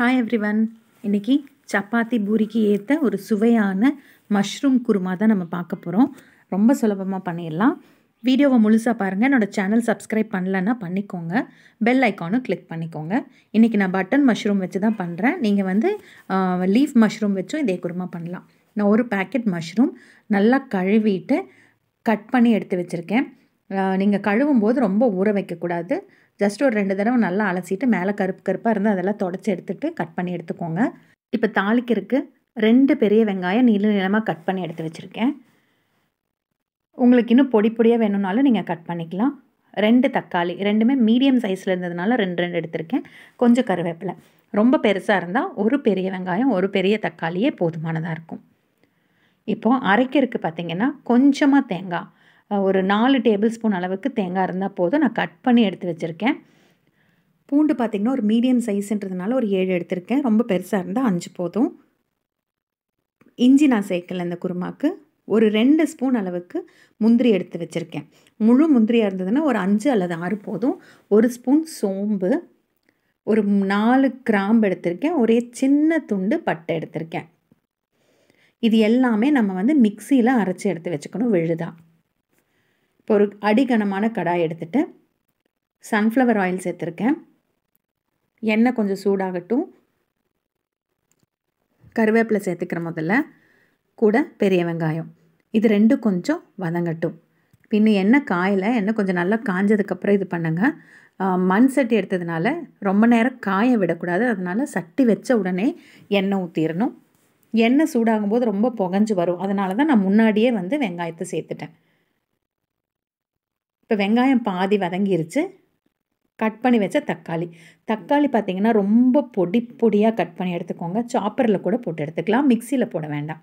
hi every one இன்றைக்கி சப்பாத்தி பூரிக்கு ஏற்ற ஒரு சுவையான மஷ்ரூம் குருமா தான் நம்ம பார்க்க போகிறோம் ரொம்ப சுலபமாக பண்ணிடலாம் வீடியோவை முழுசாக பாருங்கள் என்னோடய சேனல் சப்ஸ்கிரைப் பண்ணலன்னா பண்ணிக்கோங்க பெல் ஐக்கானும் கிளிக் பண்ணிக்கோங்க இன்றைக்கி நான் பட்டன் மஷ்ரூம் வச்சு தான் பண்ணுறேன் நீங்கள் வந்து லீஃப் மஷ்ரூம் வச்சும் இதே குருமா பண்ணலாம் நான் ஒரு பேக்கெட் மஷ்ரூம் நல்லா கழுவிட்டு கட் பண்ணி எடுத்து வச்சுருக்கேன் நீங்கள் கழுவும் போது ரொம்ப ஊற வைக்கக்கூடாது ஜஸ்ட் ஒரு ரெண்டு தடவை நல்லா அலசிட்டு மேலே கருப்பு கருப்பாக இருந்து அதெல்லாம் தொடச்சி எடுத்துகிட்டு கட் பண்ணி எடுத்துக்கோங்க இப்போ தாளிக்கிறதுக்கு ரெண்டு பெரிய வெங்காயம் நீள நிலமாக கட் பண்ணி எடுத்து வச்சுருக்கேன் உங்களுக்கு இன்னும் பொடி பொடியாக வேணும்னாலும் நீங்கள் கட் பண்ணிக்கலாம் ரெண்டு தக்காளி ரெண்டுமே மீடியம் சைஸில் இருந்ததுனால ரெண்டு ரெண்டு எடுத்திருக்கேன் கொஞ்சம் கருவேப்பிலை ரொம்ப பெருசாக இருந்தால் ஒரு பெரிய வெங்காயம் ஒரு பெரிய தக்காளியே போதுமானதாக இருக்கும் இப்போது அரைக்கிறதுக்கு பார்த்திங்கன்னா கொஞ்சமாக தேங்காய் ஒரு நாலு டேபிள் ஸ்பூன் அளவுக்கு தேங்காய் இருந்தால் போதும் நான் கட் பண்ணி எடுத்து வச்சுருக்கேன் பூண்டு பார்த்திங்கன்னா ஒரு மீடியம் சைஸ்ன்றதுனால ஒரு ஏழு எடுத்திருக்கேன் ரொம்ப பெருசாக இருந்தால் அஞ்சு போதும் இஞ்சி நான் சேர்க்கல இந்த குருமாக்கு ஒரு ரெண்டு ஸ்பூன் அளவுக்கு முந்திரி எடுத்து வச்சுருக்கேன் முழு முந்திரியாக இருந்ததுன்னா ஒரு அஞ்சு அல்லது ஆறு போதும் ஒரு ஸ்பூன் சோம்பு ஒரு நாலு கிராம்பு எடுத்திருக்கேன் ஒரே சின்ன துண்டு பட்டை எடுத்திருக்கேன் இது எல்லாமே நம்ம வந்து மிக்சியில் அரைச்சி எடுத்து வச்சுக்கணும் விழுதான் இப்போ ஒரு அடிகனமான கடாய் எடுத்துகிட்டு சன்ஃப்ளவர் ஆயில் சேர்த்துருக்கேன் எண்ணெய் கொஞ்சம் சூடாகட்டும் கருவேப்பிலை சேர்த்துக்கிற முதல்ல கூட பெரிய வெங்காயம் இது ரெண்டும் கொஞ்சம் வதங்கட்டும் பின்ன எண்ணெய் காயில் எண்ணெய் கொஞ்சம் நல்லா காஞ்சதுக்கப்புறம் இது பண்ணுங்கள் மண் சட்டி எடுத்ததுனால ரொம்ப நேரம் காய விடக்கூடாது அதனால் சட்டி வச்ச உடனே எண்ணெய் ஊற்றிடணும் எண்ணெய் சூடாகும்போது ரொம்ப புகஞ்சு வரும் அதனால தான் நான் முன்னாடியே வந்து வெங்காயத்தை சேர்த்துட்டேன் இப்போ வெங்காயம் பாதி வதங்கிருச்சு கட் பண்ணி வச்ச தக்காளி தக்காளி பார்த்திங்கன்னா ரொம்ப பொடி பொடியாக கட் பண்ணி எடுத்துக்கோங்க சாப்பரில் கூட போட்டு எடுத்துக்கலாம் மிக்சியில் போட வேண்டாம்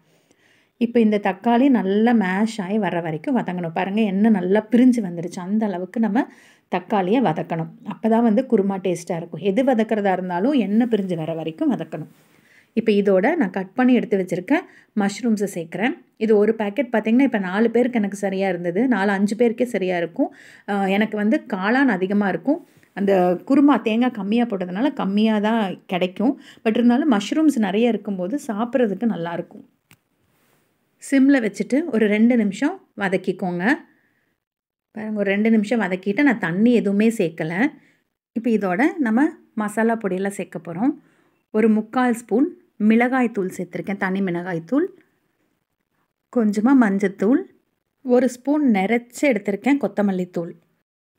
இப்போ இந்த தக்காளி நல்லா மேஷ் ஆகி வர வரைக்கும் வதங்கணும் பாருங்கள் எண்ணெய் நல்லா பிரிஞ்சு வந்துடுச்சு அந்த அளவுக்கு நம்ம தக்காளியை வதக்கணும் அப்போ தான் வந்து குருமா டேஸ்ட்டாக இருக்கும் எது வதக்கிறதா இருந்தாலும் எண்ணெய் பிரிஞ்சு வர வரைக்கும் வதக்கணும் இப்போ இதோட நான் கட் பண்ணி எடுத்து வச்சுருக்கேன் மஷ்ரூம்ஸை சேர்க்குறேன் இது ஒரு பேக்கெட் பார்த்திங்கன்னா இப்போ நாலு பேருக்கு எனக்கு சரியாக இருந்தது நாலு அஞ்சு பேருக்கே சரியாக இருக்கும் எனக்கு வந்து காளான் அதிகமாக இருக்கும் அந்த குருமா தேங்காய் கம்மியாக போட்டதுனால கம்மியாக தான் கிடைக்கும் பட் இருந்தாலும் மஷ்ரூம்ஸ் நிறைய இருக்கும்போது சாப்பிட்றதுக்கு நல்லாயிருக்கும் சிம்மில் வச்சுட்டு ஒரு ரெண்டு நிமிஷம் வதக்கிக்கோங்க பாருங்கள் ஒரு ரெண்டு நிமிஷம் வதக்கிட்டு நான் தண்ணி எதுவுமே சேர்க்கலை இப்போ இதோட நம்ம மசாலா பொடியெல்லாம் சேர்க்க போகிறோம் ஒரு முக்கால் ஸ்பூன் மிளகாய்த்தூள் சேர்த்துருக்கேன் தனி மிளகாய்த்தூள் கொஞ்சமாக மஞ்சத்தூள் ஒரு ஸ்பூன் நிறச்சி எடுத்திருக்கேன் கொத்தமல்லி தூள்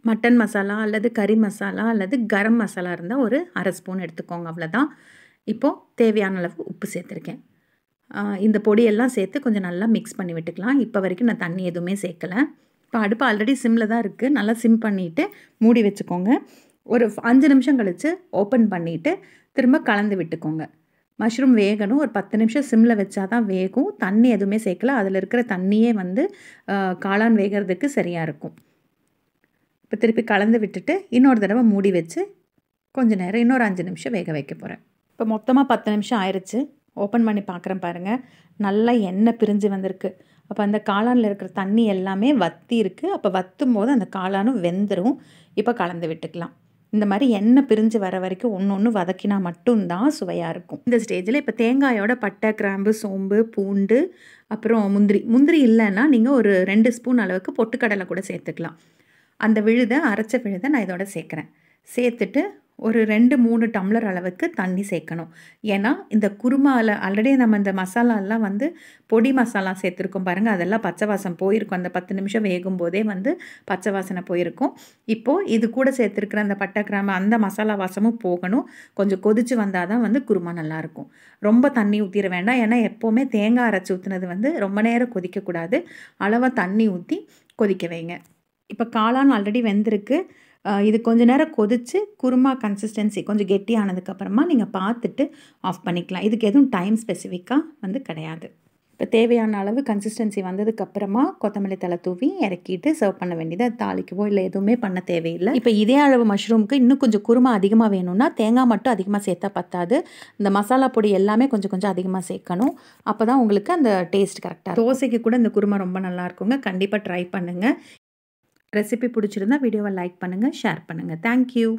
மட்டன் மசாலா அல்லது கறி மசாலா அல்லது கரம் மசாலா இருந்தால் ஒரு அரை ஸ்பூன் எடுத்துக்கோங்க அவ்வளோதான் இப்போது தேவையான அளவு உப்பு சேர்த்துருக்கேன் இந்த பொடியெல்லாம் சேர்த்து கொஞ்சம் நல்லா மிக்ஸ் பண்ணி விட்டுக்கலாம் இப்போ வரைக்கும் நான் தண்ணி எதுவுமே சேர்க்கலை இப்போ அடுப்பு ஆல்ரெடி சிம்மில் தான் இருக்குது நல்லா சிம் பண்ணிவிட்டு மூடி வச்சுக்கோங்க ஒரு அஞ்சு நிமிஷம் கழித்து ஓப்பன் பண்ணிவிட்டு திரும்ப கலந்து விட்டுக்கோங்க மஷ்ரூம் வேகணும் ஒரு பத்து நிமிஷம் சிம்மில் வச்சா தான் வேகும் தண்ணி எதுவுமே சேர்க்கல அதில் இருக்கிற தண்ணியே வந்து காளான் வேகிறதுக்கு சரியாக இருக்கும் இப்போ திருப்பி கலந்து விட்டுட்டு இன்னொரு தடவை மூடி வச்சு கொஞ்சம் நேரம் இன்னொரு அஞ்சு நிமிஷம் வேக வைக்க போகிறேன் இப்போ மொத்தமாக பத்து நிமிஷம் ஆயிடுச்சு ஓப்பன் பண்ணி பார்க்குறேன் பாருங்கள் நல்லா எண்ணெய் பிரிஞ்சு வந்திருக்கு அப்போ அந்த காளானில் இருக்கிற தண்ணி எல்லாமே வத்தி இருக்குது அப்போ வத்தும் போது அந்த காளானும் வெந்துடும் இப்போ கலந்து விட்டுக்கலாம் இந்த மாதிரி எண்ணெய் பிரிஞ்சு வர வரைக்கும் ஒன்று ஒன்று வதக்கினா மட்டும்தான் சுவையாக இருக்கும் இந்த ஸ்டேஜில் இப்போ தேங்காயோட பட்டை கிராம்பு சோம்பு பூண்டு அப்புறம் முந்திரி முந்திரி இல்லைன்னா நீங்கள் ஒரு ரெண்டு ஸ்பூன் அளவுக்கு பொட்டுக்கடலை கூட சேர்த்துக்கலாம் அந்த விழுதை அரைச்ச விழுதை நான் இதோட சேர்க்குறேன் சேர்த்துட்டு ஒரு ரெண்டு மூணு டம்ளர் அளவுக்கு தண்ணி சேர்க்கணும் ஏன்னா இந்த குருமாவில் ஆல்ரெடி நம்ம இந்த மசாலாலாம் வந்து பொடி மசாலா சேர்த்துருக்கோம் பாருங்கள் அதெல்லாம் பச்சை வாசம் போயிருக்கும் அந்த பத்து நிமிஷம் வேகும் போதே வந்து பச்சை வாசனை போயிருக்கும் இப்போது இது கூட சேர்த்துருக்கிற அந்த பட்டை கிராம அந்த மசாலா வாசமும் போகணும் கொஞ்சம் கொதித்து வந்தால் தான் வந்து குருமா நல்லாயிருக்கும் ரொம்ப தண்ணி ஊற்றிட வேண்டாம் ஏன்னா எப்போவுமே தேங்காய் அரைச்சி ஊற்றுனது வந்து ரொம்ப நேரம் கொதிக்கக்கூடாது அளவாக தண்ணி ஊற்றி கொதிக்க வைங்க இப்போ காளான் ஆல்ரெடி வெந்திருக்கு இது கொஞ்ச நேரம் கொதித்து குருமா கன்சிஸ்டன்சி கொஞ்சம் கெட்டியானதுக்கப்புறமா நீங்கள் பார்த்துட்டு ஆஃப் பண்ணிக்கலாம் இதுக்கு எதுவும் டைம் ஸ்பெசிஃபிக்காக வந்து கிடையாது இப்போ தேவையான அளவு கன்சிஸ்டன்சி வந்ததுக்கப்புறமா கொத்தமல்லி தலை தூவி இறக்கிட்டு சர்வ் பண்ண வேண்டியது தாளிக்கவோ இல்லை எதுவுமே பண்ண தேவையில்லை இப்போ இதே அளவு மஷ்ரூமுக்கு இன்னும் கொஞ்சம் குருமா அதிகமாக வேணும்னா தேங்காய் மட்டும் அதிகமாக சேர்த்தா பத்தாது இந்த மசாலா பொடி எல்லாமே கொஞ்சம் கொஞ்சம் அதிகமாக சேர்க்கணும் அப்போ தான் உங்களுக்கு அந்த டேஸ்ட் கரெக்டாக தோசைக்கு கூட இந்த குருமா ரொம்ப நல்லா இருக்குங்க கண்டிப்பாக ட்ரை பண்ணுங்கள் ரெசிபி பிடிச்சிருந்தா வீடியோவை லைக் பண்ணுங்கள் ஷேர் பண்ணுங்கள் தேங்க்யூ